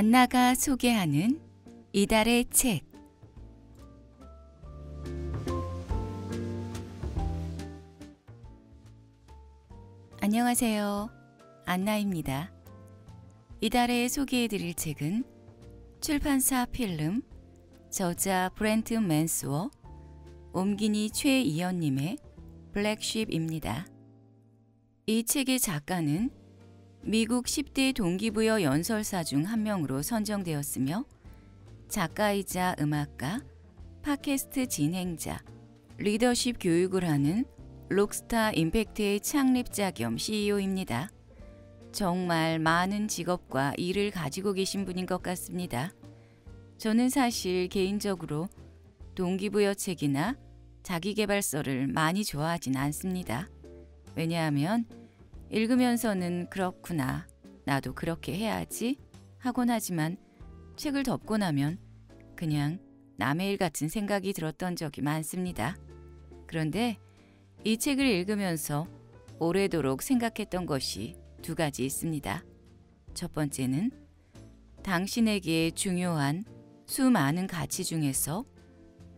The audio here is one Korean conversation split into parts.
안나가 소개하는 이달의 책 안녕하세요. 안나입니다. 이달에 소개해드릴 책은 출판사 필름, 저자 브렌트 맨스워, 옴기니 최이연님의 블랙쉽입니다. 이 책의 작가는 미국 10대 동기부여 연설사 중 한 명으로 선정되었으며 작가이자 음악가, 팟캐스트 진행자, 리더십 교육을 하는 록스타 임팩트의 창립자 겸 CEO입니다. 정말 많은 직업과 일을 가지고 계신 분인 것 같습니다. 저는 사실 개인적으로 동기부여 책이나 자기개발서를 많이 좋아하진 않습니다. 왜냐하면 읽으면서는 그렇구나. 나도 그렇게 해야지 하곤 하지만 책을 덮고 나면 그냥 남의 일 같은 생각이 들었던 적이 많습니다. 그런데 이 책을 읽으면서 오래도록 생각했던 것이 두 가지 있습니다. 첫 번째는 당신에게 중요한 수많은 가치 중에서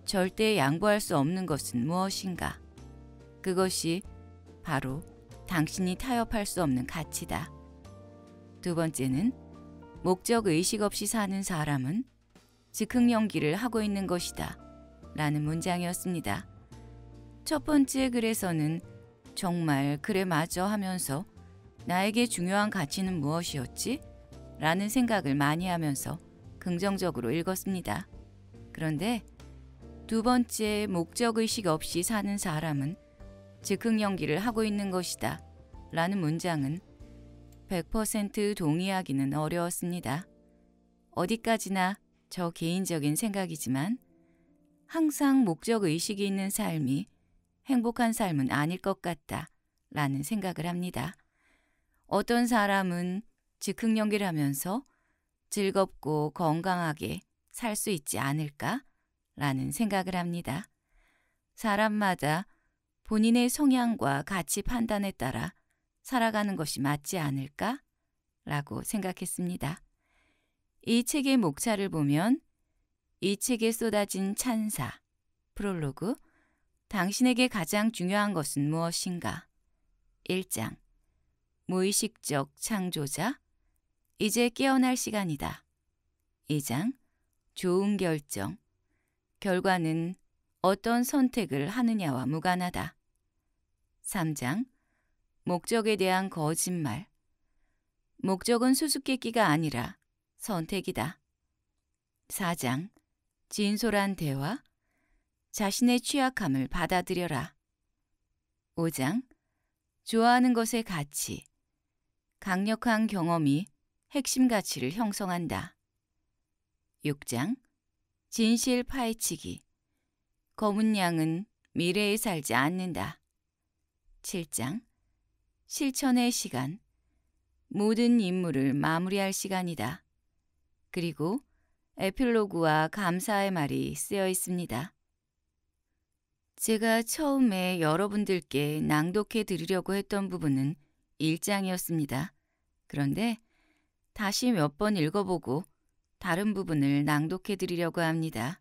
절대 양보할 수 없는 것은 무엇인가? 그것이 바로 당신이 타협할 수 없는 가치다. 두 번째는 목적 의식 없이 사는 사람은 즉흥 연기를 하고 있는 것이다. 라는 문장이었습니다. 첫 번째 글에서는 정말 그래 맞어 하면서 나에게 중요한 가치는 무엇이었지? 라는 생각을 많이 하면서 긍정적으로 읽었습니다. 그런데 두 번째 목적의식 없이 사는 사람은 즉흥 연기를 하고 있는 것이다. 라는 문장은 100% 동의하기는 어려웠습니다. 어디까지나 저 개인적인 생각이지만 항상 목적 의식이 있는 삶이 행복한 삶은 아닐 것 같다. 라는 생각을 합니다. 어떤 사람은 즉흥 연기를 하면서 즐겁고 건강하게 살 수 있지 않을까? 라는 생각을 합니다. 사람마다 본인의 성향과 가치 판단에 따라 살아가는 것이 맞지 않을까? 라고 생각했습니다. 이 책의 목차를 보면 이 책에 쏟아진 찬사, 프롤로그, 당신에게 가장 중요한 것은 무엇인가? 1장 무의식적 창조자 이제 깨어날 시간이다. 2장 좋은 결정 결과는 어떤 선택을 하느냐와 무관하다. 3장 목적에 대한 거짓말 목적은 수수께끼가 아니라 선택이다. 4장 진솔한 대화 자신의 취약함을 받아들여라. 5장 좋아하는 것의 가치 강력한 경험이 핵심 가치를 형성한다. 6장 진실 파헤치기 검은 양은 미래에 살지 않는다. 7장 실천의 시간 모든 임무를 마무리할 시간이다. 그리고 에필로그와 감사의 말이 쓰여 있습니다. 제가 처음에 여러분들께 낭독해 드리려고 했던 부분은 1장이었습니다. 그런데 다시 몇 번 읽어보고 다른 부분을 낭독해 드리려고 합니다.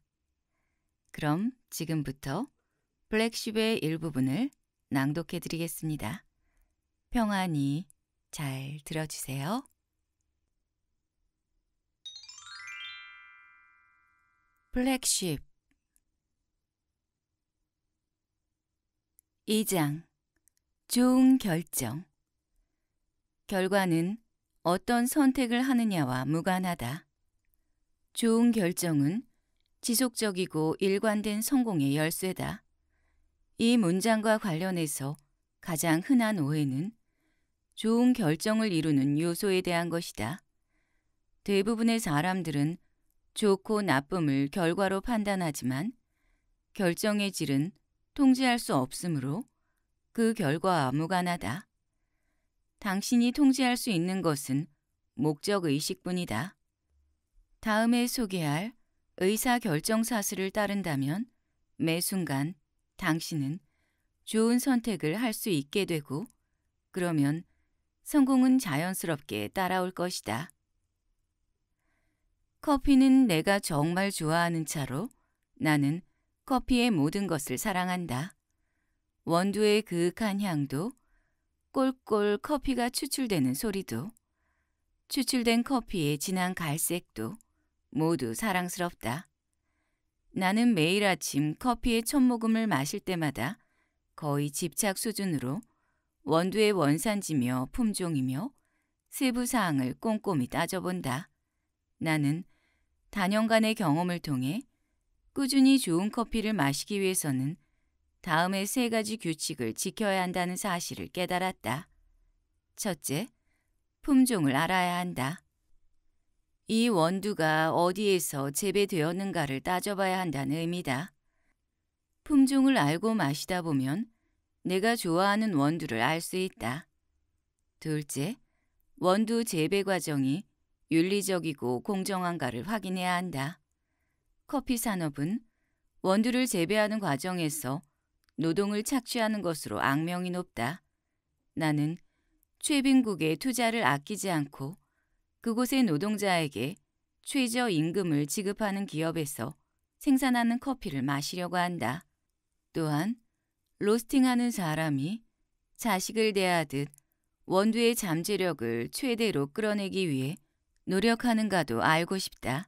그럼 지금부터 블랙쉽의 일부분을 낭독해 드리겠습니다. 평안히 잘 들어주세요. 블랙쉽 2장 좋은 결정 결과는 어떤 선택을 하느냐와 무관하다. 좋은 결정은 지속적이고 일관된 성공의 열쇠다. 이 문장과 관련해서 가장 흔한 오해는 좋은 결정을 이루는 요소에 대한 것이다. 대부분의 사람들은 좋고 나쁨을 결과로 판단하지만 결정의 질은 통제할 수 없으므로 그 결과와 무관하다. 당신이 통제할 수 있는 것은 목적의식뿐이다. 다음에 소개할 의사결정 사슬을 따른다면 매 순간 당신은 좋은 선택을 할 수 있게 되고 그러면 성공은 자연스럽게 따라올 것이다. 커피는 내가 정말 좋아하는 차로 나는 커피의 모든 것을 사랑한다. 원두의 그윽한 향도 꼴꼴 커피가 추출되는 소리도 추출된 커피의 진한 갈색도 모두 사랑스럽다. 나는 매일 아침 커피의 첫 모금을 마실 때마다 거의 집착 수준으로 원두의 원산지며 품종이며 세부 사항을 꼼꼼히 따져본다. 나는 단연간의 경험을 통해 꾸준히 좋은 커피를 마시기 위해서는 다음의 세 가지 규칙을 지켜야 한다는 사실을 깨달았다. 첫째, 품종을 알아야 한다. 이 원두가 어디에서 재배되었는가를 따져봐야 한다는 의미다. 품종을 알고 마시다 보면 내가 좋아하는 원두를 알 수 있다. 둘째, 원두 재배 과정이 윤리적이고 공정한가를 확인해야 한다. 커피 산업은 원두를 재배하는 과정에서 노동을 착취하는 것으로 악명이 높다. 나는 최빈국의 투자를 아끼지 않고 그곳의 노동자에게 최저 임금을 지급하는 기업에서 생산하는 커피를 마시려고 한다. 또한 로스팅하는 사람이 자식을 대하듯 원두의 잠재력을 최대로 끌어내기 위해 노력하는가도 알고 싶다.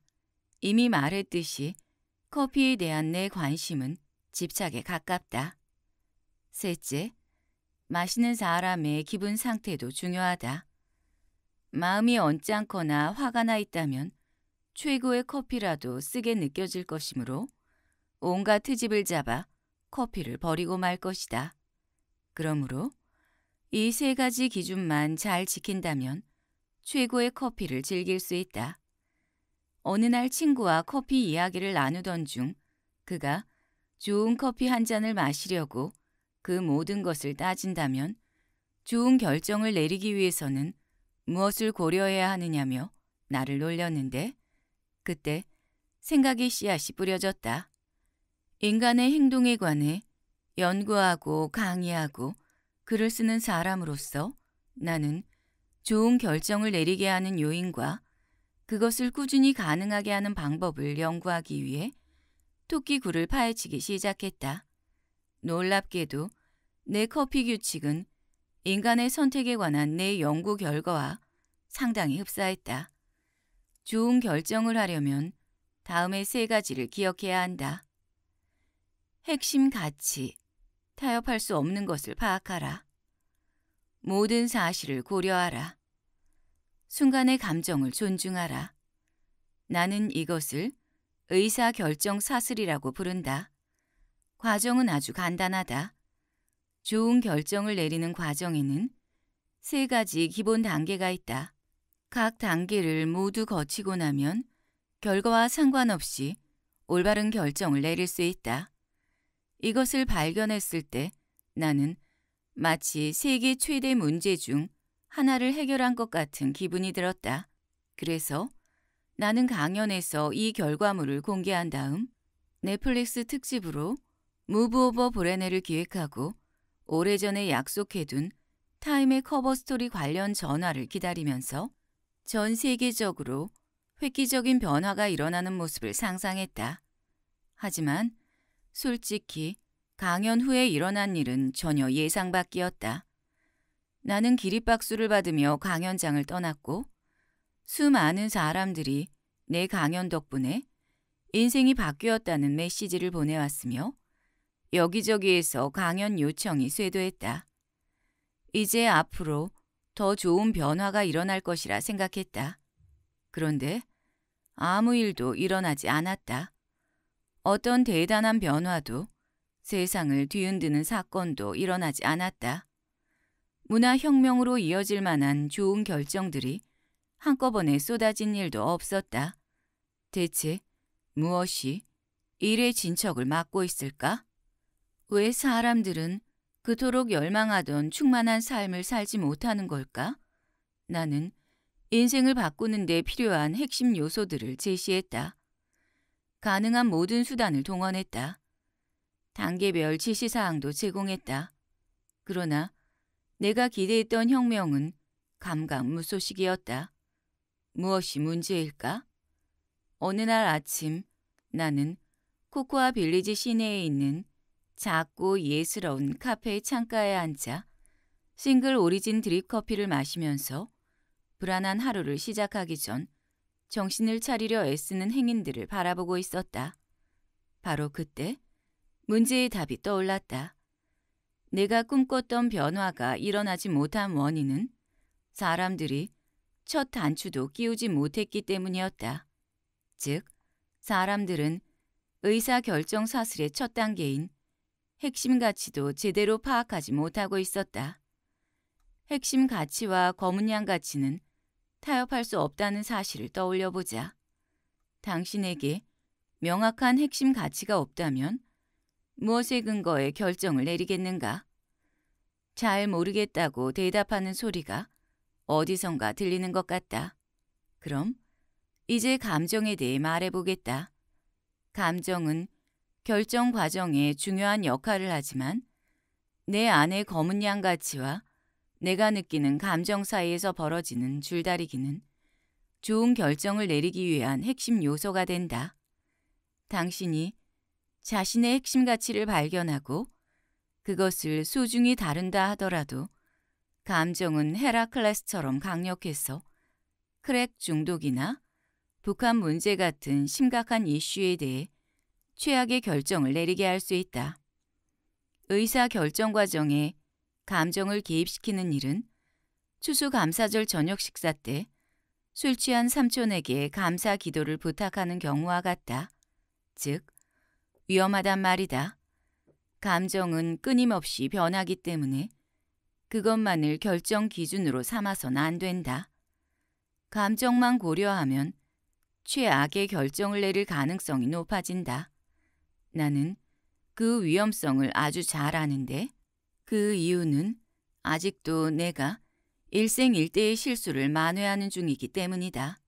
이미 말했듯이 커피에 대한 내 관심은 집착에 가깝다. 셋째, 마시는 사람의 기분 상태도 중요하다. 마음이 언짢거나 화가 나 있다면 최고의 커피라도 쓰게 느껴질 것이므로 온갖 트집을 잡아 커피를 버리고 말 것이다. 그러므로 이 세 가지 기준만 잘 지킨다면 최고의 커피를 즐길 수 있다. 어느 날 친구와 커피 이야기를 나누던 중 그가 좋은 커피 한 잔을 마시려고 그 모든 것을 따진다면 좋은 결정을 내리기 위해서는 무엇을 고려해야 하느냐며 나를 놀렸는데 그때 생각이 씨앗이 뿌려졌다. 인간의 행동에 관해 연구하고 강의하고 글을 쓰는 사람으로서 나는 좋은 결정을 내리게 하는 요인과 그것을 꾸준히 가능하게 하는 방법을 연구하기 위해 토끼굴을 파헤치기 시작했다. 놀랍게도 내 커피 규칙은 인간의 선택에 관한 내 연구 결과와 상당히 흡사했다. 좋은 결정을 하려면 다음의 세 가지를 기억해야 한다. 핵심 가치, 타협할 수 없는 것을 파악하라. 모든 사실을 고려하라. 순간의 감정을 존중하라. 나는 이것을 의사결정 사슬이라고 부른다. 과정은 아주 간단하다. 좋은 결정을 내리는 과정에는 세 가지 기본 단계가 있다. 각 단계를 모두 거치고 나면 결과와 상관없이 올바른 결정을 내릴 수 있다. 이것을 발견했을 때 나는 마치 세계 최대 문제 중 하나를 해결한 것 같은 기분이 들었다. 그래서 나는 강연에서 이 결과물을 공개한 다음 넷플릭스 특집으로 무브 오버 브레네를 기획하고 오래전에 약속해둔 타임의 커버 스토리 관련 전화를 기다리면서 전 세계적으로 획기적인 변화가 일어나는 모습을 상상했다. 하지만 솔직히 강연 후에 일어난 일은 전혀 예상 밖이었다. 나는 기립박수를 받으며 강연장을 떠났고 수많은 사람들이 내 강연 덕분에 인생이 바뀌었다는 메시지를 보내왔으며 여기저기에서 강연 요청이 쇄도했다. 이제 앞으로 더 좋은 변화가 일어날 것이라 생각했다. 그런데 아무 일도 일어나지 않았다. 어떤 대단한 변화도 세상을 뒤흔드는 사건도 일어나지 않았다. 문화혁명으로 이어질 만한 좋은 결정들이 한꺼번에 쏟아진 일도 없었다. 대체 무엇이 일의 진척을 막고 있을까? 왜 사람들은 그토록 열망하던 충만한 삶을 살지 못하는 걸까? 나는 인생을 바꾸는 데 필요한 핵심 요소들을 제시했다. 가능한 모든 수단을 동원했다. 단계별 지시사항도 제공했다. 그러나 내가 기대했던 혁명은 감감무소식이었다. 무엇이 문제일까? 어느 날 아침 나는 코코아 빌리지 시내에 있는 작고 예스러운 카페의 창가에 앉아 싱글 오리진 드립 커피를 마시면서 불안한 하루를 시작하기 전 정신을 차리려 애쓰는 행인들을 바라보고 있었다. 바로 그때 문제의 답이 떠올랐다. 내가 꿈꿨던 변화가 일어나지 못한 원인은 사람들이 첫 단추도 끼우지 못했기 때문이었다. 즉, 사람들은 의사결정 사슬의 첫 단계인 핵심 가치도 제대로 파악하지 못하고 있었다. 핵심 가치와 검은양 가치는 타협할 수 없다는 사실을 떠올려보자. 당신에게 명확한 핵심 가치가 없다면 무엇에 근거해 결정을 내리겠는가? 잘 모르겠다고 대답하는 소리가 어디선가 들리는 것 같다. 그럼 이제 감정에 대해 말해보겠다. 감정은 결정 과정에 중요한 역할을 하지만 내 안의 검은 양 가치와 내가 느끼는 감정 사이에서 벌어지는 줄다리기는 좋은 결정을 내리기 위한 핵심 요소가 된다. 당신이 자신의 핵심 가치를 발견하고 그것을 소중히 다룬다 하더라도 감정은 헤라클레스처럼 강력해서 크랙 중독이나 북한 문제 같은 심각한 이슈에 대해 최악의 결정을 내리게 할 수 있다. 의사 결정 과정에 감정을 개입시키는 일은 추수감사절 저녁 식사 때 술 취한 삼촌에게 감사 기도를 부탁하는 경우와 같다. 즉, 위험하단 말이다. 감정은 끊임없이 변하기 때문에 그것만을 결정 기준으로 삼아서는안 된다. 감정만 고려하면 최악의 결정을 내릴 가능성이 높아진다. 나는 그 위험성을 아주 잘 아는데 그 이유는 아직도 내가 일생일대의 실수를 만회하는 중이기 때문이다.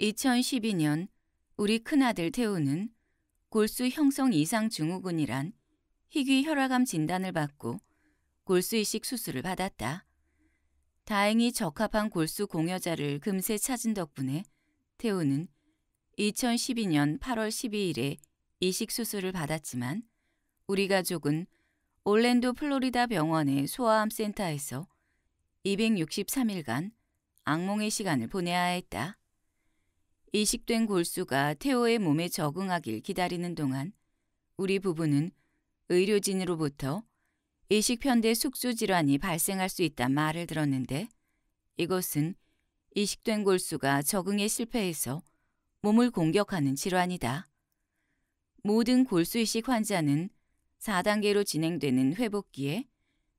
2012년 우리 큰아들 태우는 골수 형성 이상 증후군이란 희귀 혈화감 진단을 받고 골수 이식 수술을 받았다. 다행히 적합한 골수 공여자를 금세 찾은 덕분에 태우는 2012년 8월 12일에 이식 수술을 받았지만 우리 가족은 올랜도 플로리다 병원의 소아암 센터에서 263일간 악몽의 시간을 보내야 했다. 이식된 골수가 태호의 몸에 적응하길 기다리는 동안 우리 부부는 의료진으로부터 이식편대 숙주 질환이 발생할 수 있다 말을 들었는데 이것은 이식된 골수가 적응에 실패해서 몸을 공격하는 질환이다. 모든 골수이식 환자는 4단계로 진행되는 회복기에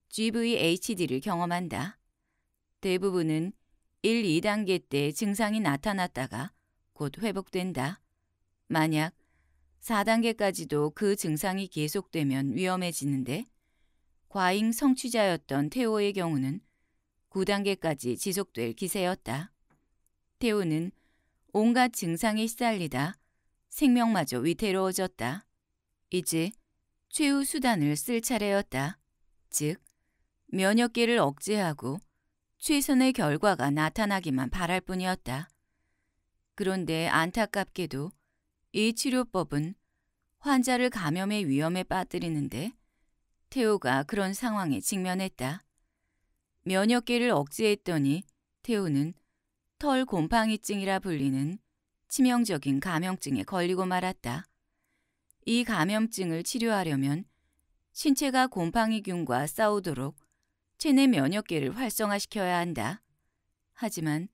GVHD를 경험한다. 대부분은 1, 2단계 때 증상이 나타났다가 곧 회복된다. 만약 4단계까지도 그 증상이 계속되면 위험해지는데 과잉 성취자였던 태호의 경우는 9단계까지 지속될 기세였다. 태호는 온갖 증상에 시달리다 생명마저 위태로워졌다. 이제 최후 수단을 쓸 차례였다. 즉, 면역계를 억제하고 최선의 결과가 나타나기만 바랄 뿐이었다. 그런데 안타깝게도 이 치료법은 환자를 감염의 위험에 빠뜨리는데 태우가 그런 상황에 직면했다. 면역계를 억제했더니 태우는털 곰팡이증이라 불리는 치명적인 감염증에 걸리고 말았다. 이 감염증을 치료하려면 신체가 곰팡이균과 싸우도록 체내 면역계를 활성화시켜야 한다. 하지만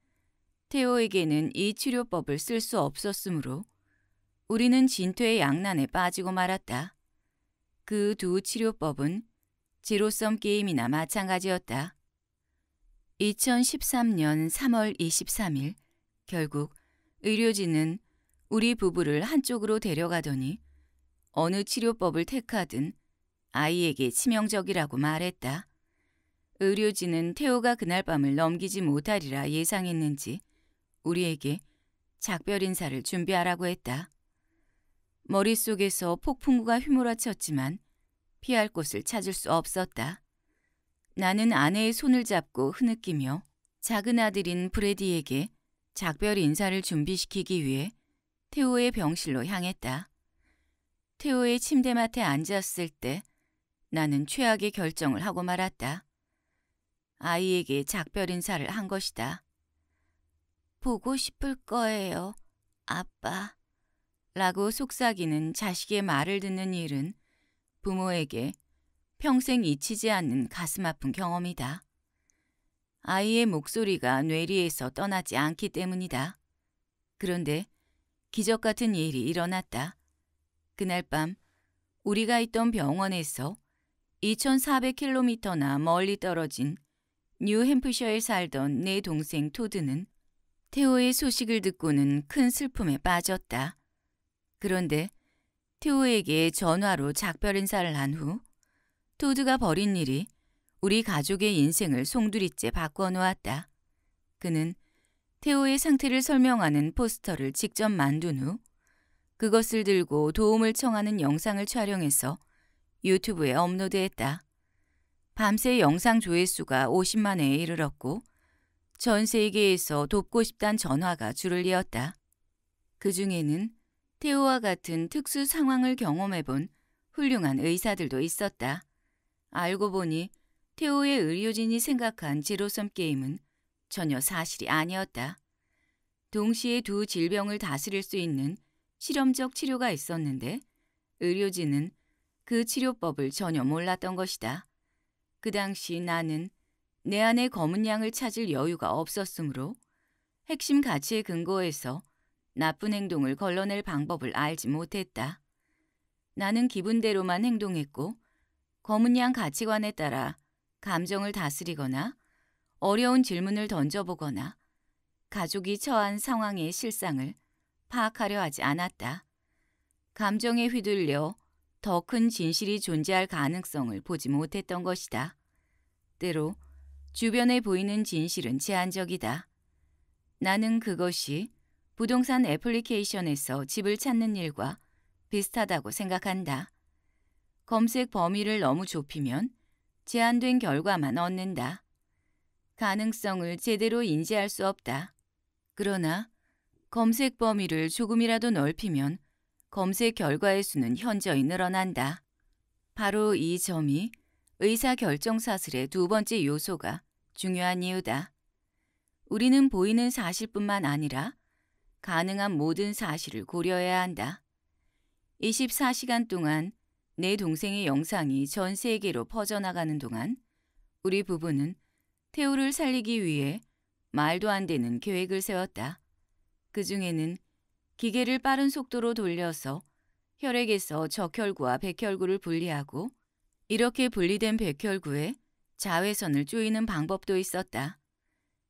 테오에게는 이 치료법을 쓸 수 없었으므로 우리는 진퇴의 양난에 빠지고 말았다. 그 두 치료법은 지로섬 게임이나 마찬가지였다. 2013년 3월 23일 결국 의료진은 우리 부부를 한쪽으로 데려가더니 어느 치료법을 택하든 아이에게 치명적이라고 말했다. 의료진은 태호가 그날 밤을 넘기지 못하리라 예상했는지 우리에게 작별 인사를 준비하라고 했다. 머릿속에서 폭풍우가 휘몰아쳤지만 피할 곳을 찾을 수 없었다. 나는 아내의 손을 잡고 흐느끼며 작은 아들인 브레디에게 작별 인사를 준비시키기 위해 태호의 병실로 향했다. 태호의 침대맡에 앉았을 때 나는 최악의 결정을 하고 말았다. 아이에게 작별 인사를 한 것이다. 보고 싶을 거예요, 아빠. 라고 속삭이는 자식의 말을 듣는 일은 부모에게 평생 잊히지 않는 가슴 아픈 경험이다. 아이의 목소리가 뇌리에서 떠나지 않기 때문이다. 그런데 기적 같은 일이 일어났다. 그날 밤 우리가 있던 병원에서 2,400km나 멀리 떨어진 뉴햄프셔에 살던 내 네 동생 토드는 테오의 소식을 듣고는 큰 슬픔에 빠졌다. 그런데 테오에게 전화로 작별 인사를 한 후 토드가 벌인 일이 우리 가족의 인생을 송두리째 바꿔 놓았다. 그는 태호의 상태를 설명하는 포스터를 직접 만든 후 그것을 들고 도움을 청하는 영상을 촬영해서 유튜브에 업로드했다. 밤새 영상 조회수가 5 0만에 이르렀고 전 세계에서 돕고 싶단 전화가 줄을 이었다. 그 중에는 태호와 같은 특수 상황을 경험해본 훌륭한 의사들도 있었다. 알고 보니 태호의 의료진이 생각한 제로섬 게임은 전혀 사실이 아니었다. 동시에 두 질병을 다스릴 수 있는 실험적 치료가 있었는데 의료진은 그 치료법을 전혀 몰랐던 것이다. 그 당시 나는 내 안에 검은 양을 찾을 여유가 없었으므로 핵심 가치에 근거해서 나쁜 행동을 걸러낼 방법을 알지 못했다. 나는 기분대로만 행동했고 검은 양 가치관에 따라 감정을 다스리거나 어려운 질문을 던져보거나 가족이 처한 상황의 실상을 파악하려 하지 않았다. 감정에 휘둘려 더 큰 진실이 존재할 가능성을 보지 못했던 것이다. 때로 주변에 보이는 진실은 제한적이다. 나는 그것이 부동산 애플리케이션에서 집을 찾는 일과 비슷하다고 생각한다. 검색 범위를 너무 좁히면 제한된 결과만 얻는다. 가능성을 제대로 인지할 수 없다. 그러나 검색 범위를 조금이라도 넓히면 검색 결과의 수는 현저히 늘어난다. 바로 이 점이 의사결정사슬의 두 번째 요소가 중요한 이유다. 우리는 보이는 사실뿐만 아니라 가능한 모든 사실을 고려해야 한다. 24시간 동안 내 동생의 영상이 전 세계로 퍼져나가는 동안 우리 부부는 태우를 살리기 위해 말도 안 되는 계획을 세웠다. 그 중에는 기계를 빠른 속도로 돌려서 혈액에서 적혈구와 백혈구를 분리하고 이렇게 분리된 백혈구에 자외선을 쪼이는 방법도 있었다.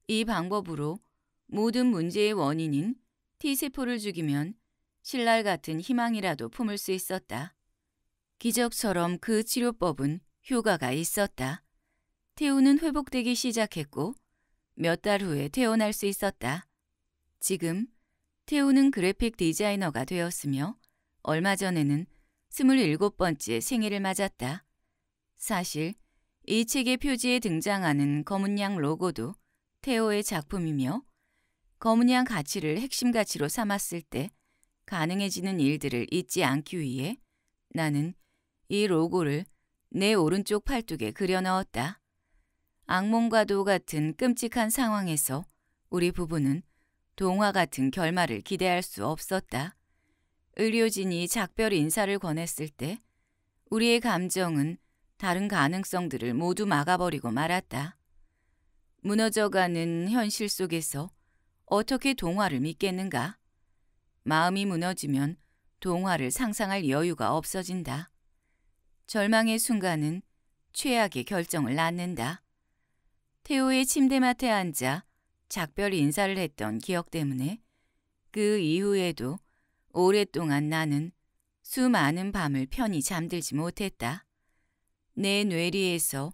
이 방법으로 모든 문제의 원인인 T세포를 죽이면 신랄 같은 희망이라도 품을 수 있었다. 기적처럼 그 치료법은 효과가 있었다. 태우는 회복되기 시작했고 몇 달 후에 태어날 수 있었다. 지금 태우는 그래픽 디자이너가 되었으며 얼마 전에는 27번째 생일을 맞았다. 사실 이 책의 표지에 등장하는 검은 양 로고도 태호의 작품이며 검은 양 가치를 핵심 가치로 삼았을 때 가능해지는 일들을 잊지 않기 위해 나는 이 로고를 내 오른쪽 팔뚝에 그려 넣었다. 악몽과도 같은 끔찍한 상황에서 우리 부부는 동화 같은 결말을 기대할 수 없었다. 의료진이 작별 인사를 권했을 때 우리의 감정은 다른 가능성들을 모두 막아버리고 말았다. 무너져가는 현실 속에서 어떻게 동화를 믿겠는가? 마음이 무너지면 동화를 상상할 여유가 없어진다. 절망의 순간은 최악의 결정을 낳는다. 태호의 침대맡에 앉아 작별 인사를 했던 기억 때문에 그 이후에도 오랫동안 나는 수많은 밤을 편히 잠들지 못했다. 내 뇌리에서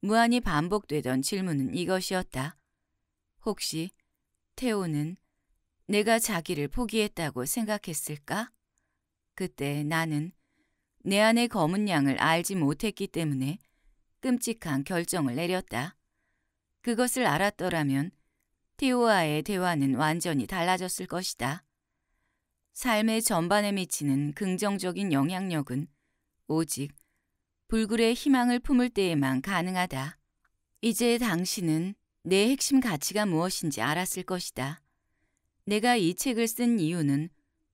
무한히 반복되던 질문은 이것이었다. 혹시 태호는 내가 자기를 포기했다고 생각했을까? 그때 나는 내 안의 검은 양을 알지 못했기 때문에 끔찍한 결정을 내렸다. 그것을 알았더라면 티오와의 대화는 완전히 달라졌을 것이다. 삶의 전반에 미치는 긍정적인 영향력은 오직 불굴의 희망을 품을 때에만 가능하다. 이제 당신은 내 핵심 가치가 무엇인지 알았을 것이다. 내가 이 책을 쓴 이유는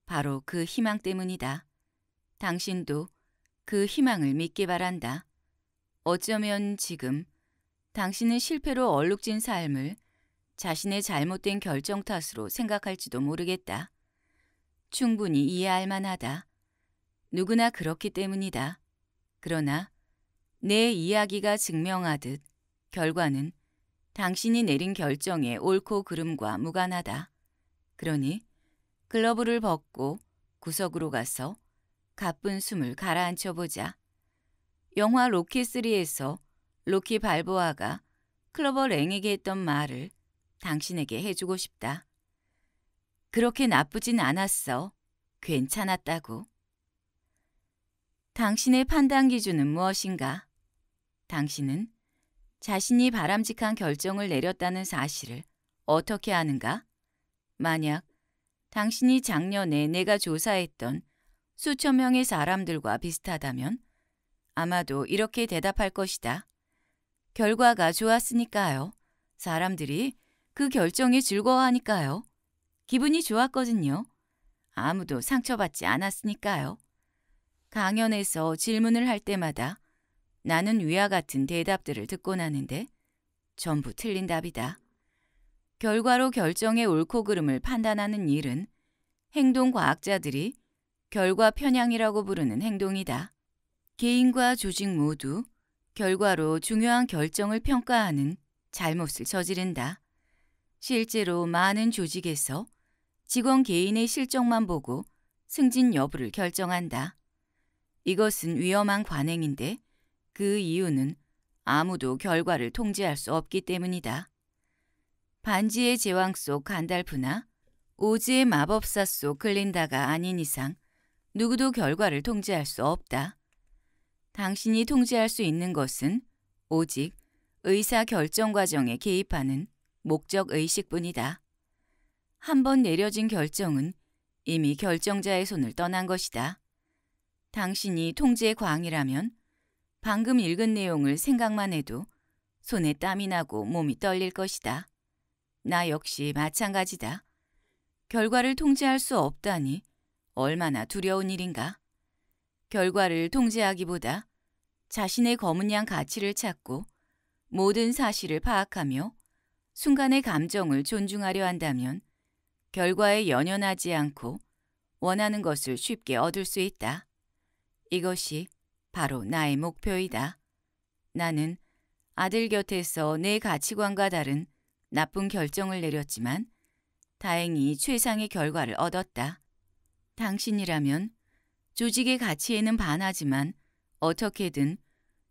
바로 그 희망 때문이다. 당신도 그 희망을 믿기 바란다. 어쩌면 지금 당신은 실패로 얼룩진 삶을 자신의 잘못된 결정 탓으로 생각할지도 모르겠다. 충분히 이해할 만하다. 누구나 그렇기 때문이다. 그러나 내 이야기가 증명하듯 결과는 당신이 내린 결정에 옳고 그름과 무관하다. 그러니 글러브를 벗고 구석으로 가서 가쁜 숨을 가라앉혀 보자. 영화 로키3에서 로키 발보아가 클로버 랭에게 했던 말을 당신에게 해주고 싶다. 그렇게 나쁘진 않았어. 괜찮았다고. 당신의 판단 기준은 무엇인가? 당신은 자신이 바람직한 결정을 내렸다는 사실을 어떻게 아는가? 만약 당신이 작년에 내가 조사했던 수천 명의 사람들과 비슷하다면 아마도 이렇게 대답할 것이다. 결과가 좋았으니까요. 사람들이 그 결정이 즐거워하니까요. 기분이 좋았거든요. 아무도 상처받지 않았으니까요. 강연에서 질문을 할 때마다 나는 위와 같은 대답들을 듣고나는데 전부 틀린 답이다. 결과로 결정의 옳고 그름을 판단하는 일은 행동 과학자들이 결과 편향이라고 부르는 행동이다. 개인과 조직 모두 결과로 중요한 결정을 평가하는 잘못을 저지른다. 실제로 많은 조직에서 직원 개인의 실적만 보고 승진 여부를 결정한다. 이것은 위험한 관행인데 그 이유는 아무도 결과를 통제할 수 없기 때문이다. 반지의 제왕 속 간달프나 오즈의 마법사 속 글린다가 아닌 이상 누구도 결과를 통제할 수 없다. 당신이 통제할 수 있는 것은 오직 의사 결정 과정에 개입하는 목적 의식뿐이다. 한 번 내려진 결정은 이미 결정자의 손을 떠난 것이다. 당신이 통제의 광이라면 방금 읽은 내용을 생각만 해도 손에 땀이 나고 몸이 떨릴 것이다. 나 역시 마찬가지다. 결과를 통제할 수 없다니 얼마나 두려운 일인가? 결과를 통제하기보다 자신의 검은 양 가치를 찾고 모든 사실을 파악하며 순간의 감정을 존중하려 한다면 결과에 연연하지 않고 원하는 것을 쉽게 얻을 수 있다. 이것이 바로 나의 목표이다. 나는 아들 곁에서 내 가치관과 다른 나쁜 결정을 내렸지만 다행히 최상의 결과를 얻었다. 당신이라면 조직의 가치에는 반하지만 어떻게든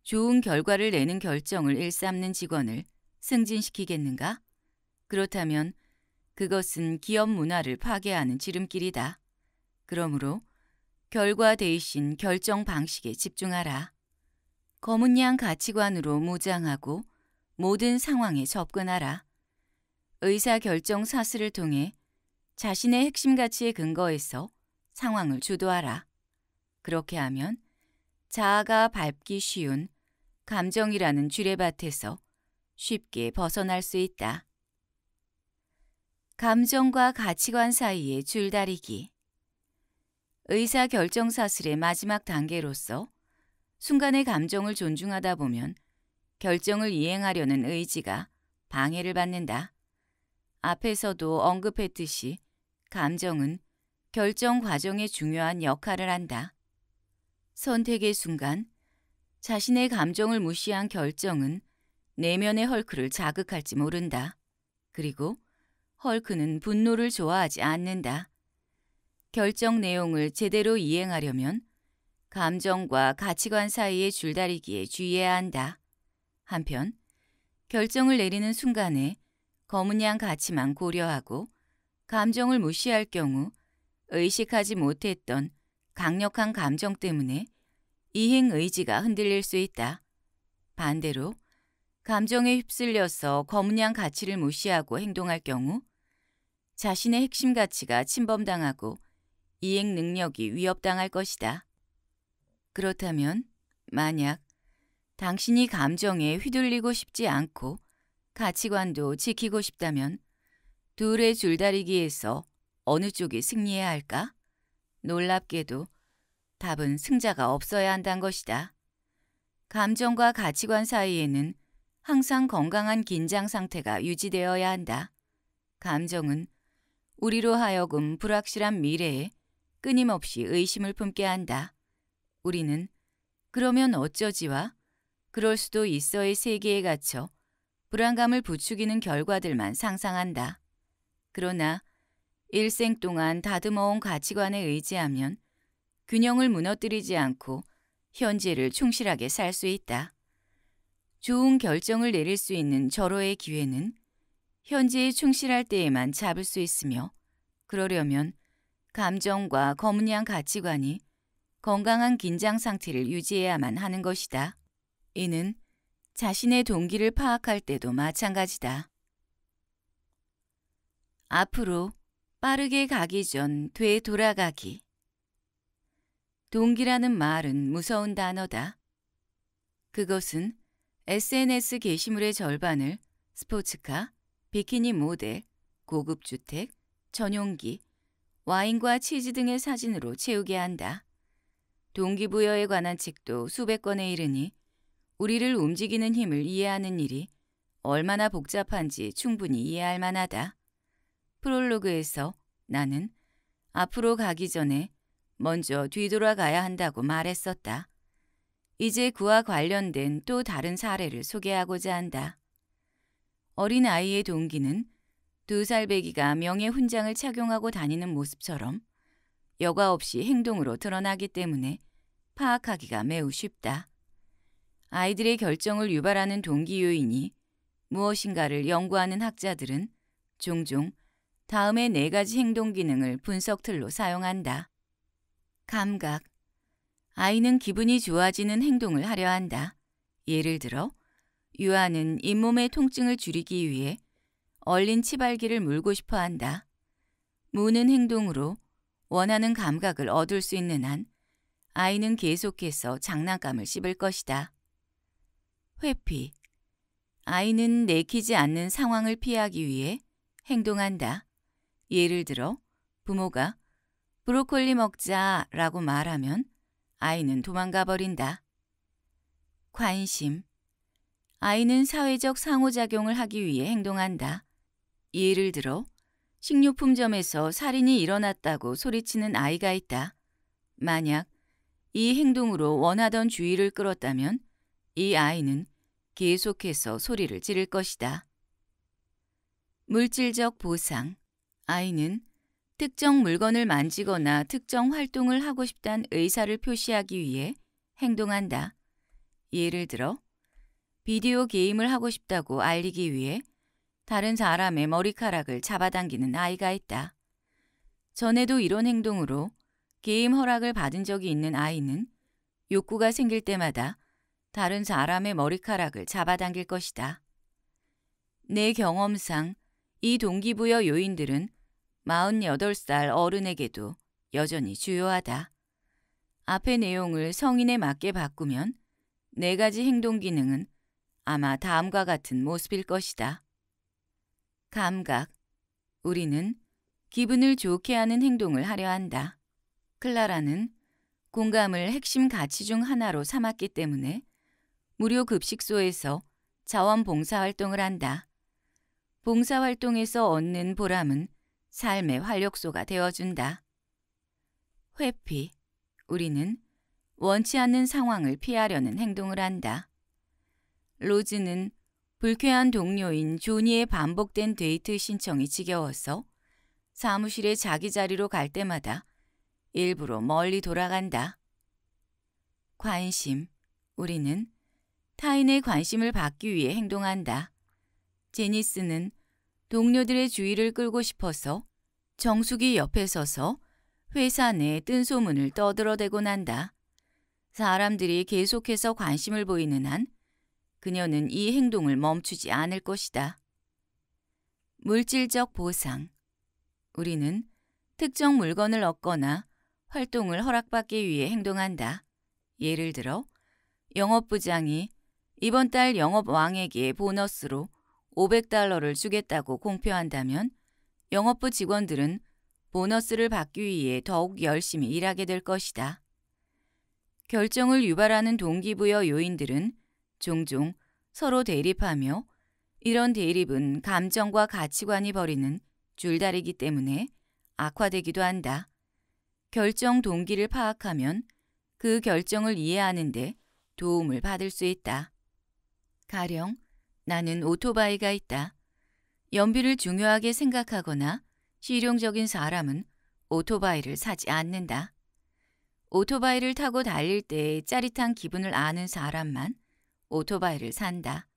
좋은 결과를 내는 결정을 일삼는 직원을 승진시키겠는가? 그렇다면 그것은 기업 문화를 파괴하는 지름길이다. 그러므로 결과 대신 결정 방식에 집중하라. 검은 양 가치관으로 무장하고 모든 상황에 접근하라. 의사결정 사슬을 통해 자신의 핵심 가치에 근거해서 상황을 주도하라. 그렇게 하면 자아가 밟기 쉬운 감정이라는 쥐레밭에서 쉽게 벗어날 수 있다. 감정과 가치관 사이의 줄다리기 의사결정사슬의 마지막 단계로서 순간의 감정을 존중하다 보면 결정을 이행하려는 의지가 방해를 받는다. 앞에서도 언급했듯이 감정은 결정 과정에 중요한 역할을 한다. 선택의 순간 자신의 감정을 무시한 결정은 내면의 헐크를 자극할지 모른다. 그리고 헐크는 분노를 좋아하지 않는다. 결정 내용을 제대로 이행하려면 감정과 가치관 사이의 줄다리기에 주의해야 한다. 한편 결정을 내리는 순간에 검은 양 가치만 고려하고 감정을 무시할 경우 의식하지 못했던 강력한 감정 때문에 이행 의지가 흔들릴 수 있다. 반대로 감정에 휩쓸려서 검양 가치를 무시하고 행동할 경우 자신의 핵심 가치가 침범당하고 이행 능력이 위협당할 것이다. 그렇다면 만약 당신이 감정에 휘둘리고 싶지 않고 가치관도 지키고 싶다면 둘의 줄다리기에서 어느 쪽이 승리해야 할까? 놀랍게도 답은 승자가 없어야 한다는 것이다. 감정과 가치관 사이에는 항상 건강한 긴장 상태가 유지되어야 한다. 감정은 우리로 하여금 불확실한 미래에 끊임없이 의심을 품게 한다. 우리는 그러면 어쩌지와 그럴 수도 있어의 세계에 갇혀 불안감을 부추기는 결과들만 상상한다. 그러나 일생 동안 다듬어온 가치관에 의지하면 균형을 무너뜨리지 않고 현재를 충실하게 살 수 있다. 좋은 결정을 내릴 수 있는 절호의 기회는 현재에 충실할 때에만 잡을 수 있으며 그러려면 감정과 거문양 가치관이 건강한 긴장 상태를 유지해야만 하는 것이다. 이는 자신의 동기를 파악할 때도 마찬가지다. 앞으로 빠르게 가기 전 되돌아가기. 동기라는 말은 무서운 단어다. 그것은 SNS 게시물의 절반을 스포츠카, 비키니 모델, 고급 주택, 전용기, 와인과 치즈 등의 사진으로 채우게 한다. 동기부여에 관한 책도 수백 권에 이르니 우리를 움직이는 힘을 이해하는 일이 얼마나 복잡한지 충분히 이해할 만하다. 프롤로그에서 나는 앞으로 가기 전에 먼저 뒤돌아가야 한다고 말했었다. 이제 그와 관련된 또 다른 사례를 소개하고자 한다. 어린아이의 동기는 두 살배기가 명예 훈장을 착용하고 다니는 모습처럼 여과 없이 행동으로 드러나기 때문에 파악하기가 매우 쉽다. 아이들의 결정을 유발하는 동기 요인이 무엇인가를 연구하는 학자들은 종종 다음의 네 가지 행동 기능을 분석 틀로 사용한다. 감각. 아이는 기분이 좋아지는 행동을 하려 한다. 예를 들어, 유아는 잇몸의 통증을 줄이기 위해 얼린 치발기를 물고 싶어 한다. 무는 행동으로 원하는 감각을 얻을 수 있는 한 아이는 계속해서 장난감을 씹을 것이다. 회피 아이는 내키지 않는 상황을 피하기 위해 행동한다. 예를 들어 부모가 브로콜리 먹자 라고 말하면 아이는 도망가 버린다. 관심 아이는 사회적 상호작용을 하기 위해 행동한다. 예를 들어 식료품점에서 살인이 일어났다고 소리치는 아이가 있다. 만약 이 행동으로 원하던 주의를 끌었다면 이 아이는 계속해서 소리를 지를 것이다. 물질적 보상 아이는 특정 물건을 만지거나 특정 활동을 하고 싶다는 의사를 표시하기 위해 행동한다. 예를 들어 비디오 게임을 하고 싶다고 알리기 위해 다른 사람의 머리카락을 잡아당기는 아이가 있다. 전에도 이런 행동으로 게임 허락을 받은 적이 있는 아이는 욕구가 생길 때마다 다른 사람의 머리카락을 잡아당길 것이다. 내 경험상 이 동기부여 요인들은 48살 어른에게도 여전히 주요하다. 앞의 내용을 성인에 맞게 바꾸면 네 가지 행동 기능은 아마 다음과 같은 모습일 것이다. 감각. 우리는 기분을 좋게 하는 행동을 하려 한다. 클라라는 공감을 핵심 가치 중 하나로 삼았기 때문에 무료 급식소에서 자원봉사활동을 한다. 봉사활동에서 얻는 보람은 삶의 활력소가 되어준다. 회피. 우리는 원치 않는 상황을 피하려는 행동을 한다. 로즈는 불쾌한 동료인 조니의 반복된 데이트 신청이 지겨워서 사무실에 자기 자리로 갈 때마다 일부러 멀리 돌아간다. 관심. 우리는 타인의 관심을 받기 위해 행동한다. 제니스는 동료들의 주의를 끌고 싶어서 정숙이 옆에 서서 회사 내 뜬소문을 떠들어대곤 한다. 사람들이 계속해서 관심을 보이는 한 그녀는 이 행동을 멈추지 않을 것이다. 물질적 보상 우리는 특정 물건을 얻거나 활동을 허락받기 위해 행동한다. 예를 들어 영업부장이 이번 달 영업왕에게 보너스로 500달러를 주겠다고 공표한다면 영업부 직원들은 보너스를 받기 위해 더욱 열심히 일하게 될 것이다. 결정을 유발하는 동기부여 요인들은 종종 서로 대립하며 이런 대립은 감정과 가치관이 벌이는 줄다리기 때문에 악화되기도 한다. 결정 동기를 파악하면 그 결정을 이해하는데 도움을 받을 수 있다. 가령 나는 오토바이가 있다. 연비를 중요하게 생각하거나 실용적인 사람은 오토바이를 사지 않는다. 오토바이를 타고 달릴 때의 짜릿한 기분을 아는 사람만 오토바이를 산다.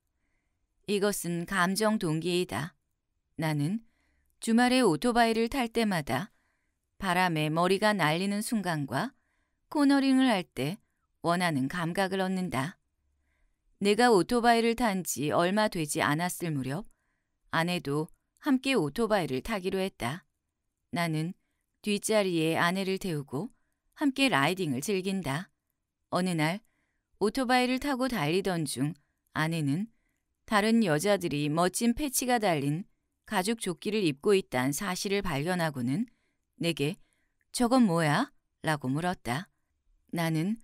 이것은 감정 동기이다. 나는 주말에 오토바이를 탈 때마다 바람에 머리가 날리는 순간과 코너링을 할 때 원하는 감각을 얻는다. 내가 오토바이를 탄 지 얼마 되지 않았을 무렵 아내도 함께 오토바이를 타기로 했다. 나는 뒷자리에 아내를 태우고 함께 라이딩을 즐긴다. 어느 날 오토바이를 타고 달리던 중 아내는 다른 여자들이 멋진 패치가 달린 가죽 조끼를 입고 있다는 사실을 발견하고는 내게 저건 뭐야? 라고 물었다. 나는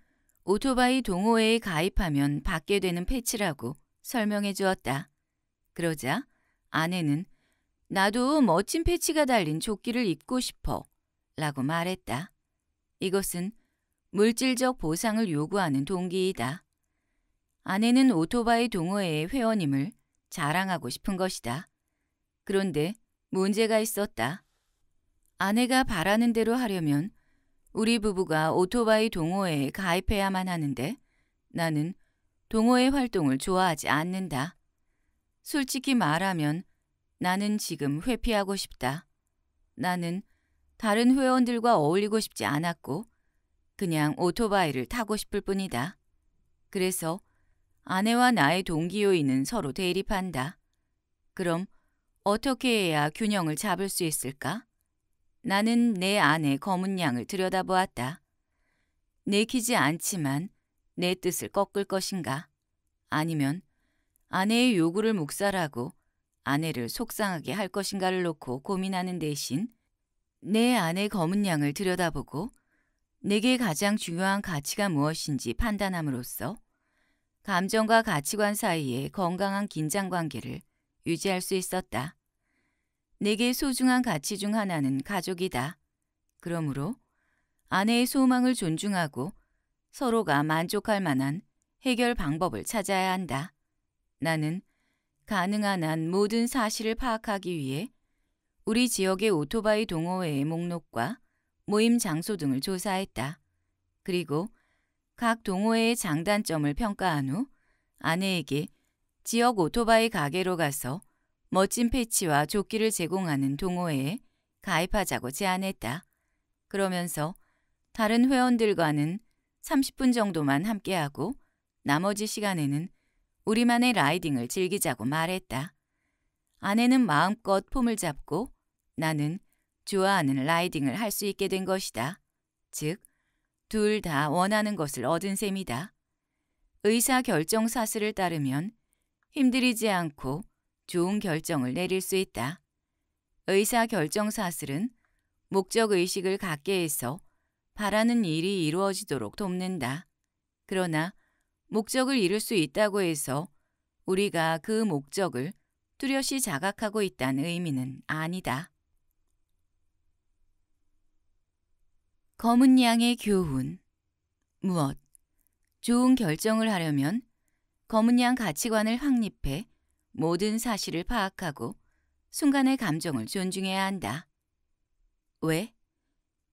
오토바이 동호회에 가입하면 받게 되는 패치라고 설명해 주었다. 그러자 아내는 나도 멋진 패치가 달린 조끼를 입고 싶어 라고 말했다. 이것은 물질적 보상을 요구하는 동기이다. 아내는 오토바이 동호회의 회원임을 자랑하고 싶은 것이다. 그런데 문제가 있었다. 아내가 바라는 대로 하려면 우리 부부가 오토바이 동호회에 가입해야만 하는데 나는 동호회 활동을 좋아하지 않는다. 솔직히 말하면 나는 지금 회피하고 싶다. 나는 다른 회원들과 어울리고 싶지 않았고 그냥 오토바이를 타고 싶을 뿐이다. 그래서 아내와 나의 동기요인은 서로 대립한다. 그럼 어떻게 해야 균형을 잡을 수 있을까? 나는 내 안에 검은 양을 들여다보았다. 내키지 않지만 내 뜻을 꺾을 것인가? 아니면 아내의 요구를 묵살하고 아내를 속상하게 할 것인가를 놓고 고민하는 대신 내 안의 검은 양을 들여다보고 내게 가장 중요한 가치가 무엇인지 판단함으로써 감정과 가치관 사이의 건강한 긴장 관계를 유지할 수 있었다. 내게 소중한 가치 중 하나는 가족이다. 그러므로 아내의 소망을 존중하고 서로가 만족할 만한 해결 방법을 찾아야 한다. 나는 가능한 한 모든 사실을 파악하기 위해 우리 지역의 오토바이 동호회의 목록과 모임 장소 등을 조사했다. 그리고 각 동호회의 장단점을 평가한 후 아내에게 지역 오토바이 가게로 가서 멋진 패치와 조끼를 제공하는 동호회에 가입하자고 제안했다. 그러면서 다른 회원들과는 30분 정도만 함께하고 나머지 시간에는 우리만의 라이딩을 즐기자고 말했다. 아내는 마음껏 폼을 잡고 나는 좋아하는 라이딩을 할 수 있게 된 것이다. 즉, 둘 다 원하는 것을 얻은 셈이다. 의사 결정 사슬을 따르면 힘들이지 않고 좋은 결정을 내릴 수 있다. 의사 결정 사슬은 목적 의식을 갖게 해서 바라는 일이 이루어지도록 돕는다. 그러나 목적을 이룰 수 있다고 해서 우리가 그 목적을 뚜렷이 자각하고 있다는 의미는 아니다. 검은 양의 교훈 무엇 좋은 결정을 하려면 검은 양 가치관을 확립해 모든 사실을 파악하고 순간의 감정을 존중해야 한다. 왜?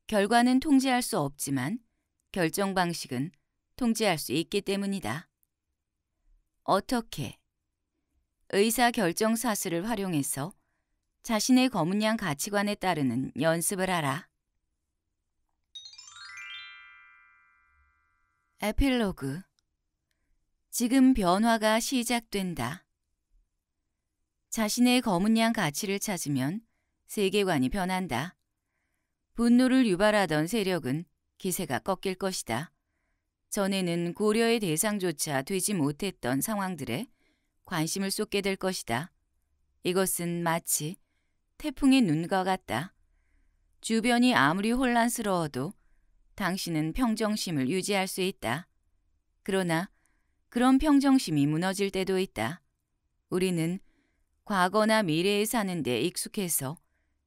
결과는 통제할 수 없지만 결정 방식은 통제할 수 있기 때문이다. 어떻게? 의사 결정 사슬을 활용해서 자신의 검은양 가치관에 따르는 연습을 하라. 에필로그 지금 변화가 시작된다. 자신의 검은 양 가치를 찾으면 세계관이 변한다. 분노를 유발하던 세력은 기세가 꺾일 것이다. 전에는 고려의 대상조차 되지 못했던 상황들에 관심을 쏟게 될 것이다. 이것은 마치 태풍의 눈과 같다. 주변이 아무리 혼란스러워도 당신은 평정심을 유지할 수 있다. 그러나 그런 평정심이 무너질 때도 있다. 우리는 과거나 미래에 사는 데 익숙해서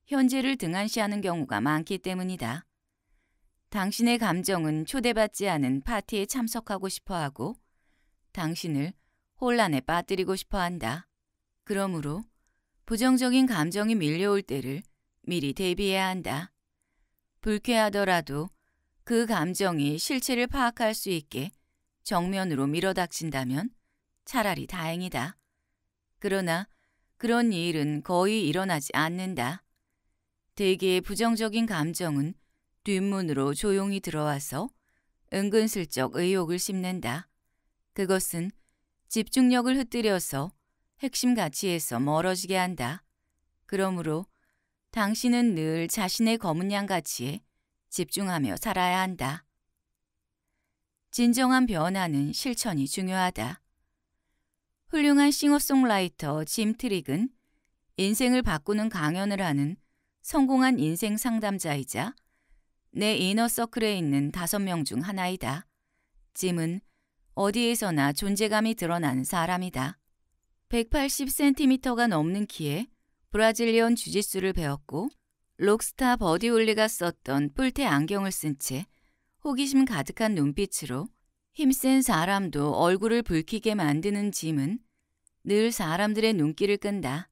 현재를 등한시하는 경우가 많기 때문이다. 당신의 감정은 초대받지 않은 파티에 참석하고 싶어 하고 당신을 혼란에 빠뜨리고 싶어 한다. 그러므로 부정적인 감정이 밀려올 때를 미리 대비해야 한다. 불쾌하더라도 그 감정이 실체를 파악할 수 있게 정면으로 밀어닥친다면 차라리 다행이다. 그러나 그런 일은 거의 일어나지 않는다. 대개의 부정적인 감정은 뒷문으로 조용히 들어와서 은근슬쩍 의욕을 심는다 그것은 집중력을 흩뜨려서 핵심 가치에서 멀어지게 한다. 그러므로 당신은 늘 자신의 검은 양 가치에 집중하며 살아야 한다. 진정한 변화는 실천이 중요하다. 훌륭한 싱어송라이터 짐 트릭은 인생을 바꾸는 강연을 하는 성공한 인생 상담자이자 내 이너 서클에 있는 다섯 명 중 하나이다. 짐은 어디에서나 존재감이 드러난 사람이다. 180cm가 넘는 키에 브라질리언 주짓수를 배웠고 록스타 버디올리가 썼던 뿔테 안경을 쓴 채 호기심 가득한 눈빛으로 힘센 사람도 얼굴을 붉히게 만드는 짐은 늘 사람들의 눈길을 끈다.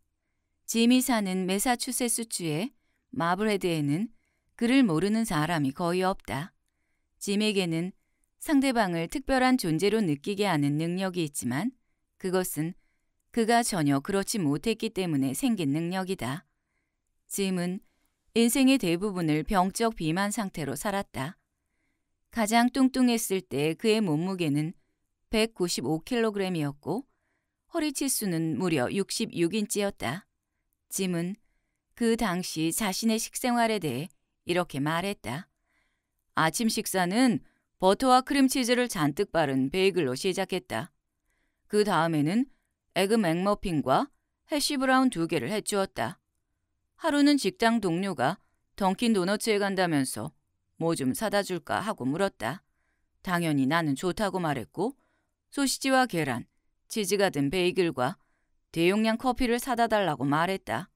짐이 사는 메사추세츠주의 마블헤드에는 그를 모르는 사람이 거의 없다. 짐에게는 상대방을 특별한 존재로 느끼게 하는 능력이 있지만 그것은 그가 전혀 그렇지 못했기 때문에 생긴 능력이다. 짐은 인생의 대부분을 병적 비만 상태로 살았다. 가장 뚱뚱했을 때 그의 몸무게는 195kg이었고 허리치수는 무려 66인치였다. 짐은 그 당시 자신의 식생활에 대해 이렇게 말했다. 아침 식사는 버터와 크림치즈를 잔뜩 바른 베이글로 시작했다. 그 다음에는 에그 맥머핀과 해시브라운 두 개를 해주었다. 하루는 직장 동료가 던킨 도너츠에 간다면서 뭐좀 사다 줄까 하고 물었다. 당연히 나는 좋다고 말했고 소시지와 계란, 치즈가 든 베이글과 대용량 커피를 사다 달라고 말했다.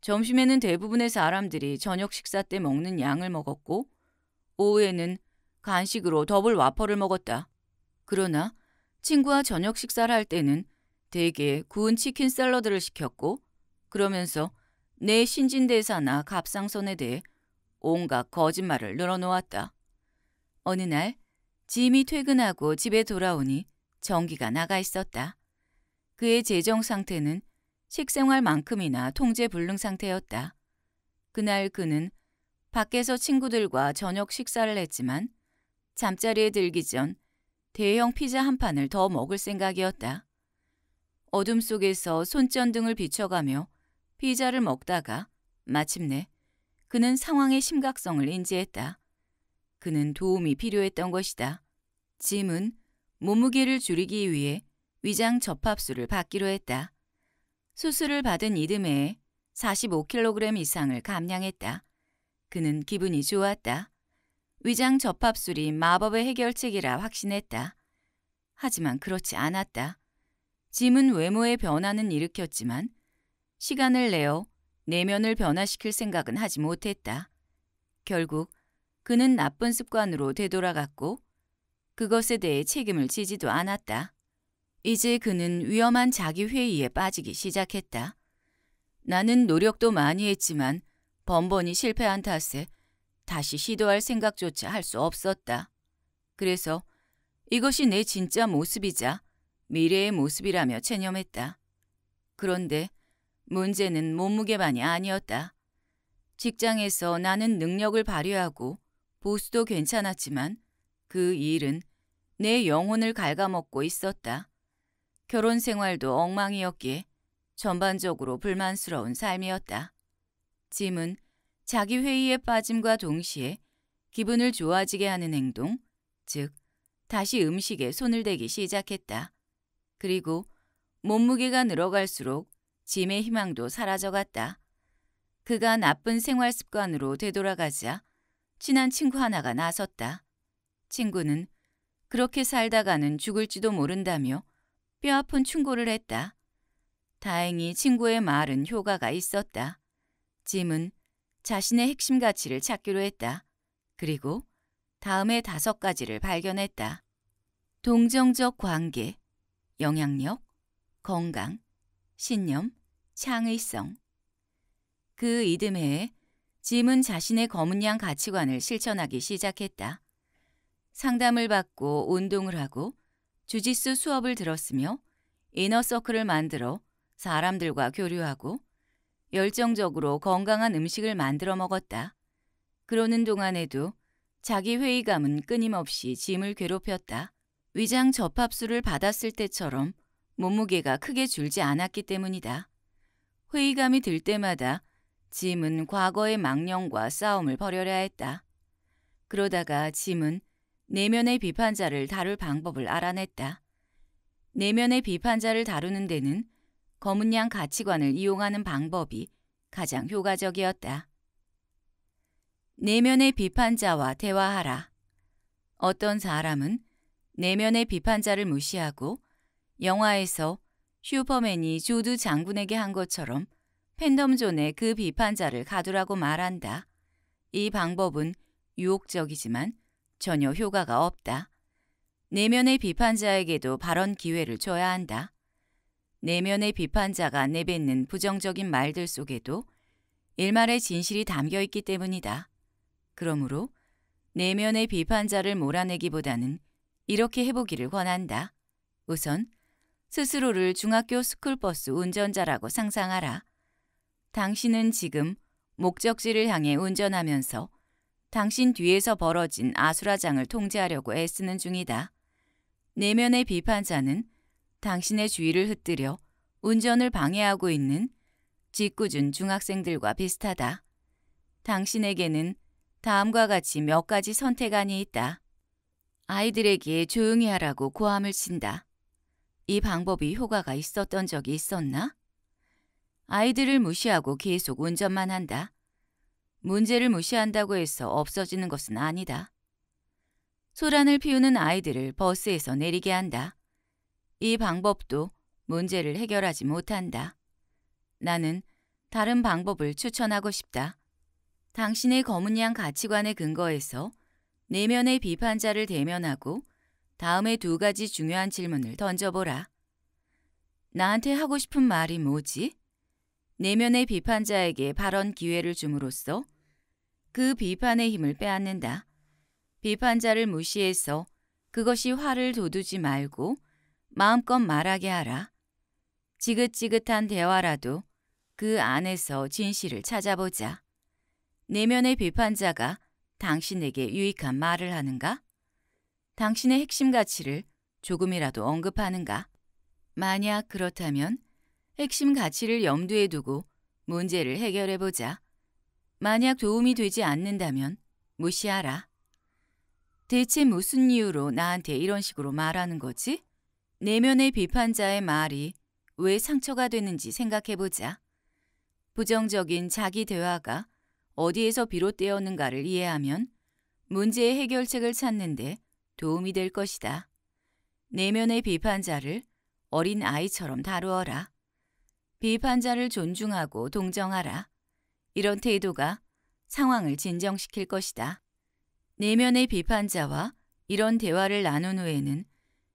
점심에는 대부분의 사람들이 저녁 식사 때 먹는 양을 먹었고 오후에는 간식으로 더블 와퍼를 먹었다. 그러나 친구와 저녁 식사를 할 때는 대개 구운 치킨 샐러드를 시켰고 그러면서 내 신진대사나 갑상선에 대해 온갖 거짓말을 늘어놓았다. 어느 날 짐이 퇴근하고 집에 돌아오니 전기가 나가 있었다. 그의 재정 상태는 식생활만큼이나 통제불능 상태였다. 그날 그는 밖에서 친구들과 저녁 식사를 했지만 잠자리에 들기 전 대형 피자 한 판을 더 먹을 생각이었다. 어둠 속에서 손전등을 비춰가며 피자를 먹다가 마침내 그는 상황의 심각성을 인지했다. 그는 도움이 필요했던 것이다. 짐은 몸무게를 줄이기 위해 위장 접합술을 받기로 했다. 수술을 받은 이듬해에 45kg 이상을 감량했다. 그는 기분이 좋았다. 위장 접합술이 마법의 해결책이라 확신했다. 하지만 그렇지 않았다. 짐은 외모의 변화는 일으켰지만 시간을 내어 내면을 변화시킬 생각은 하지 못했다. 결국 그는 나쁜 습관으로 되돌아갔고 그것에 대해 책임을 지지도 않았다. 이제 그는 위험한 자기 회의에 빠지기 시작했다. 나는 노력도 많이 했지만 번번이 실패한 탓에 다시 시도할 생각조차 할 수 없었다. 그래서 이것이 내 진짜 모습이자 미래의 모습이라며 체념했다. 그런데 문제는 몸무게만이 아니었다. 직장에서 나는 능력을 발휘하고 보수도 괜찮았지만 그 일은 내 영혼을 갉아먹고 있었다. 결혼 생활도 엉망이었기에 전반적으로 불만스러운 삶이었다. 짐은 자기 회의에 빠짐과 동시에 기분을 좋아지게 하는 행동, 즉 다시 음식에 손을 대기 시작했다. 그리고 몸무게가 늘어갈수록 짐의 희망도 사라져갔다. 그가 나쁜 생활 습관으로 되돌아가자 친한 친구 하나가 나섰다. 친구는 그렇게 살다가는 죽을지도 모른다며 뼈아픈 충고를 했다. 다행히 친구의 말은 효과가 있었다. 짐은 자신의 핵심 가치를 찾기로 했다. 그리고 다음의 다섯 가지를 발견했다. 동정적 관계, 영향력, 건강, 신념, 창의성. 그 이듬해에 짐은 자신의 검은 양 가치관을 실천하기 시작했다. 상담을 받고 운동을 하고 주짓수 수업을 들었으며 이너서클을 만들어 사람들과 교류하고 열정적으로 건강한 음식을 만들어 먹었다. 그러는 동안에도 자기 회의감은 끊임없이 짐을 괴롭혔다. 위장 접합술을 받았을 때처럼 몸무게가 크게 줄지 않았기 때문이다. 회의감이 들 때마다 짐은 과거의 망령과 싸움을 벌여야 했다. 그러다가 짐은 내면의 비판자를 다룰 방법을 알아냈다. 내면의 비판자를 다루는 데는 검은 양 가치관을 이용하는 방법이 가장 효과적이었다. 내면의 비판자와 대화하라. 어떤 사람은 내면의 비판자를 무시하고 영화에서 슈퍼맨이 조드 장군에게 한 것처럼 팬덤존에 그 비판자를 가두라고 말한다. 이 방법은 유혹적이지만 전혀 효과가 없다. 내면의 비판자에게도 발언 기회를 줘야 한다. 내면의 비판자가 내뱉는 부정적인 말들 속에도 일말의 진실이 담겨 있기 때문이다. 그러므로 내면의 비판자를 몰아내기보다는 이렇게 해보기를 권한다. 우선 스스로를 중학교 스쿨버스 운전자라고 상상하라. 당신은 지금 목적지를 향해 운전하면서 당신 뒤에서 벌어진 아수라장을 통제하려고 애쓰는 중이다. 내면의 비판자는 당신의 주의를 흩뜨려 운전을 방해하고 있는 짓궂은 중학생들과 비슷하다. 당신에게는 다음과 같이 몇 가지 선택안이 있다. 아이들에게 조용히 하라고 고함을 친다. 이 방법이 효과가 있었던 적이 있었나? 아이들을 무시하고 계속 운전만 한다. 문제를 무시한다고 해서 없어지는 것은 아니다. 소란을 피우는 아이들을 버스에서 내리게 한다. 이 방법도 문제를 해결하지 못한다. 나는 다른 방법을 추천하고 싶다. 당신의 검은 양가치관에근거해서 내면의 비판자를 대면하고 다음에 두 가지 중요한 질문을 던져보라. 나한테 하고 싶은 말이 뭐지? 내면의 비판자에게 발언 기회를 줌으로써 그 비판의 힘을 빼앗는다. 비판자를 무시해서 그것이 화를 돋우지 말고 마음껏 말하게 하라. 지긋지긋한 대화라도 그 안에서 진실을 찾아보자. 내면의 비판자가 당신에게 유익한 말을 하는가? 당신의 핵심 가치를 조금이라도 언급하는가? 만약 그렇다면 핵심 가치를 염두에 두고 문제를 해결해보자. 만약 도움이 되지 않는다면 무시하라. 대체 무슨 이유로 나한테 이런 식으로 말하는 거지? 내면의 비판자의 말이 왜 상처가 되는지 생각해보자. 부정적인 자기 대화가 어디에서 비롯되었는가를 이해하면 문제의 해결책을 찾는데 도움이 될 것이다. 내면의 비판자를 어린 아이처럼 다루어라. 비판자를 존중하고 동정하라. 이런 태도가 상황을 진정시킬 것이다. 내면의 비판자와 이런 대화를 나눈 후에는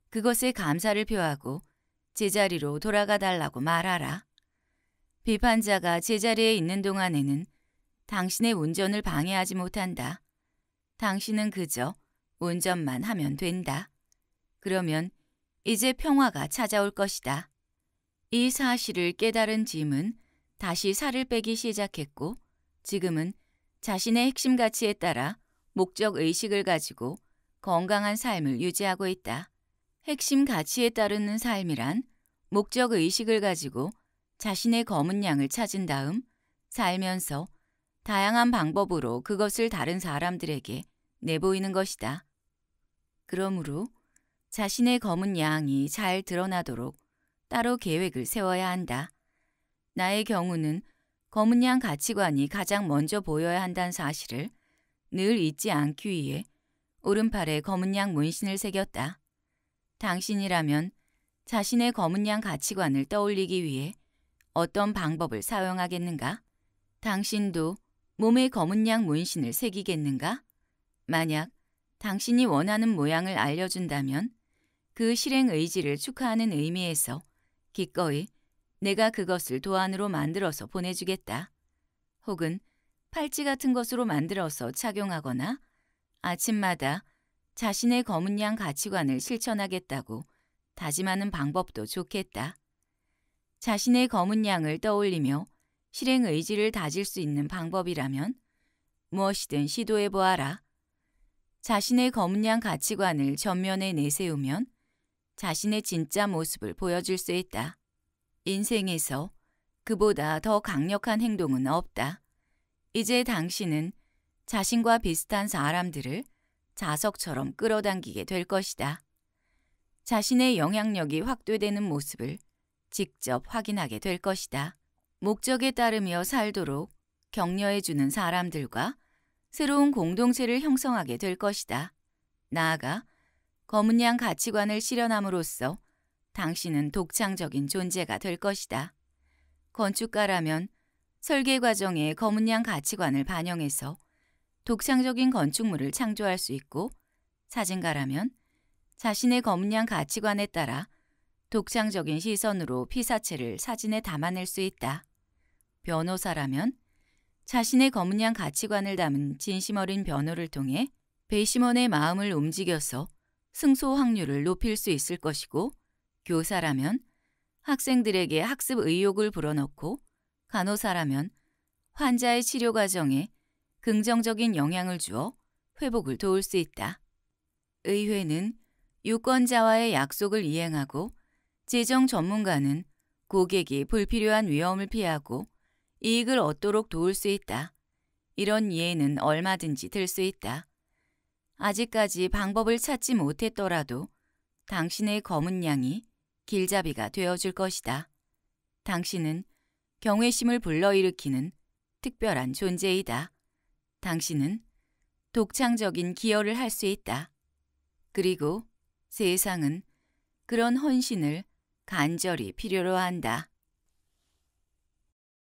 그것에 감사를 표하고 제자리로 돌아가 달라고 말하라. 비판자가 제자리에 있는 동안에는 당신의 운전을 방해하지 못한다. 당신은 그저 운전만 하면 된다. 그러면 이제 평화가 찾아올 것이다. 이 사실을 깨달은 짐은 다시 살을 빼기 시작했고 지금은 자신의 핵심 가치에 따라 목적 의식을 가지고 건강한 삶을 유지하고 있다. 핵심 가치에 따르는 삶이란 목적 의식을 가지고 자신의 검은 양을 찾은 다음 살면서 다양한 방법으로 그것을 다른 사람들에게 내보이는 것이다. 그러므로 자신의 검은 양이 잘 드러나도록 따로 계획을 세워야 한다. 나의 경우는 검은 양 가치관이 가장 먼저 보여야 한다는 사실을 늘 잊지 않기 위해 오른팔에 검은 양 문신을 새겼다. 당신이라면 자신의 검은 양 가치관을 떠올리기 위해 어떤 방법을 사용하겠는가? 당신도 몸에 검은 양 문신을 새기겠는가? 만약 당신이 원하는 모양을 알려준다면 그 실행 의지를 축하하는 의미에서 기꺼이 내가 그것을 도안으로 만들어서 보내주겠다. 혹은 팔찌 같은 것으로 만들어서 착용하거나 아침마다 자신의 검은 양 가치관을 실천하겠다고 다짐하는 방법도 좋겠다. 자신의 검은 양을 떠올리며 실행 의지를 다질 수 있는 방법이라면 무엇이든 시도해 보아라. 자신의 검은 양 가치관을 전면에 내세우면 자신의 진짜 모습을 보여줄 수 있다. 인생에서 그보다 더 강력한 행동은 없다. 이제 당신은 자신과 비슷한 사람들을 자석처럼 끌어당기게 될 것이다. 자신의 영향력이 확대되는 모습을 직접 확인하게 될 것이다. 목적에 따르며 살도록 격려해주는 사람들과 새로운 공동체를 형성하게 될 것이다. 나아가 검은 양 가치관을 실현함으로써 당신은 독창적인 존재가 될 것이다. 건축가라면 설계 과정에 검은 양 가치관을 반영해서 독창적인 건축물을 창조할 수 있고 사진가라면 자신의 검은 양 가치관에 따라 독창적인 시선으로 피사체를 사진에 담아낼 수 있다. 변호사라면 자신의 검은 양 가치관을 담은 진심 어린 변호를 통해 배심원의 마음을 움직여서 승소 확률을 높일 수 있을 것이고 교사라면 학생들에게 학습 의욕을 불어넣고 간호사라면 환자의 치료 과정에 긍정적인 영향을 주어 회복을 도울 수 있다. 의회는 유권자와의 약속을 이행하고 재정 전문가는 고객이 불필요한 위험을 피하고 이익을 얻도록 도울 수 있다. 이런 예는 얼마든지 들 수 있다. 아직까지 방법을 찾지 못했더라도 당신의 검은 양이 길잡이가 되어줄 것이다. 당신은 경외심을 불러일으키는 특별한 존재이다. 당신은 독창적인 기여를 할 수 있다. 그리고 세상은 그런 헌신을 간절히 필요로 한다.